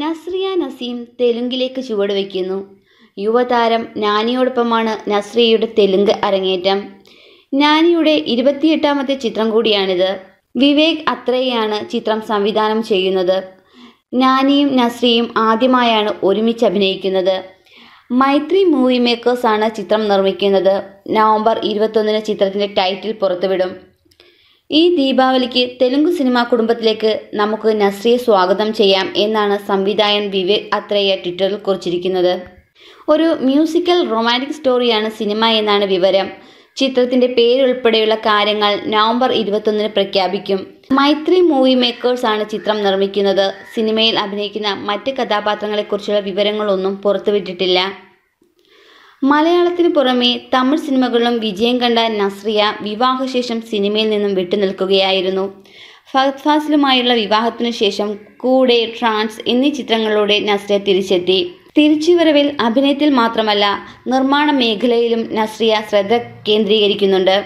നസ്രിയ നസീം തെലുങ്കിലേക്ക് വയ്ക്കുന്നു യുവതാരം നാനിയോടൊപ്പമാണ് നസ്രിയയുടെ തെലുങ്ക് അരങ്ങേറ്റം നാനിയുടെ ഇരുപത്തിയെട്ടാമത്തെ ചിത്രം കൂടിയാണിത് വിവേക് അത്രയാണ് ചിത്രം സംവിധാനം ചെയ്യുന്നത് നാനിയും നസ്രിയും ആദ്യമായാണ് ഒരുമിച്ച് അഭിനയിക്കുന്നത് മൈത്രി മൂവി മേക്കേഴ്സാണ് ചിത്രം നിർമ്മിക്കുന്നത് നവംബർ ഇരുപത്തൊന്നിന് ചിത്രത്തിൻ്റെ ടൈറ്റിൽ പുറത്തുവിടും ഈ ദീപാവലിക്ക് തെലുങ്ക് സിനിമാ കുടുംബത്തിലേക്ക് നമുക്ക് നസ്രിയെ സ്വാഗതം ചെയ്യാം എന്നാണ് സംവിധായകൻ വിവേക് അത്രേയ ട്വിറ്ററിൽ കുറിച്ചിരിക്കുന്നത് ഒരു മ്യൂസിക്കൽ റൊമാൻറ്റിക് സ്റ്റോറിയാണ് സിനിമ എന്നാണ് വിവരം ചിത്രത്തിന്റെ പേരുൾപ്പെടെയുള്ള കാര്യങ്ങൾ നവംബർ ഇരുപത്തൊന്നിന് പ്രഖ്യാപിക്കും മൈത്രി മൂവി മേക്കേഴ്സ് ആണ് ചിത്രം നിർമ്മിക്കുന്നത് സിനിമയിൽ അഭിനയിക്കുന്ന മറ്റ് കഥാപാത്രങ്ങളെക്കുറിച്ചുള്ള വിവരങ്ങളൊന്നും പുറത്തുവിട്ടിട്ടില്ല മലയാളത്തിന് പുറമെ തമിഴ് സിനിമകളിലും വിജയം കണ്ട നസ്രിയ വിവാഹശേഷം സിനിമയിൽ നിന്നും വിട്ടുനിൽക്കുകയായിരുന്നു ഫഹദ് ഫാസിലുമായുള്ള വിവാഹത്തിനു ശേഷം കൂടെ ട്രാൻസ് എന്നീ ചിത്രങ്ങളിലൂടെ നസ്രിയ തിരിച്ചെത്തി തിരിച്ചുവരവിൽ അഭിനയത്തിൽ മാത്രമല്ല നിർമ്മാണ മേഖലയിലും നസ്രിയ ശ്രദ്ധ കേന്ദ്രീകരിക്കുന്നുണ്ട്